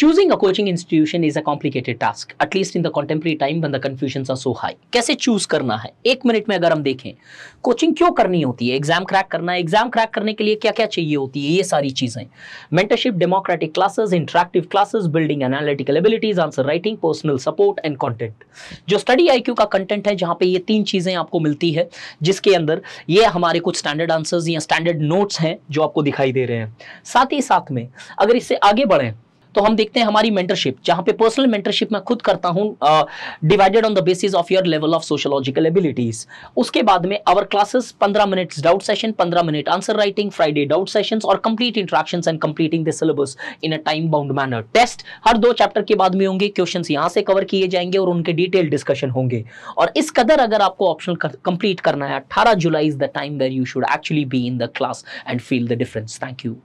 Choosing a coaching institution is a complicated task, at least in the contemporary time when the confusions are so high. कैसे choose करना है एक minute में अगर हम देखें coaching क्यों करनी होती है exam crack करना है exam crack करने के लिए क्या क्या चाहिए होती है ये सारी चीज़ें mentorship, democratic classes, interactive classes, building analytical abilities, answer writing, personal support and content. जो study IQ का content है जहाँ पे ये तीन चीज़ें आपको मिलती है जिसके अंदर ये हमारे कुछ standard answers या standard notes हैं जो आपको दिखाई दे रहे हैं साथ ही साथ में अगर इससे आगे बढ़ें तो हम देखते हैं हमारी मेंटरशिप जहां पे पर्सनल मेंटरशिप मैं खुद करता हूँ divided on the basis of your level of sociological abilities उसके बाद में आवर क्लासेस पंद्रह मिनट्स डाउट सेशन पंद्रह minute answer writing Friday doubt session और complete interaction and completing the syllabus in a time bound manner test हर दो chapter के बाद में होंगे क्वेश्चन यहाँ से कवर किए जाएंगे और उनके डिटेल डिस्कशन होंगे और इस कदर अगर आपको ऑप्शन कंप्लीट करना है अठारह जुलाई is the time where you should actually be in the class and feel the difference thank you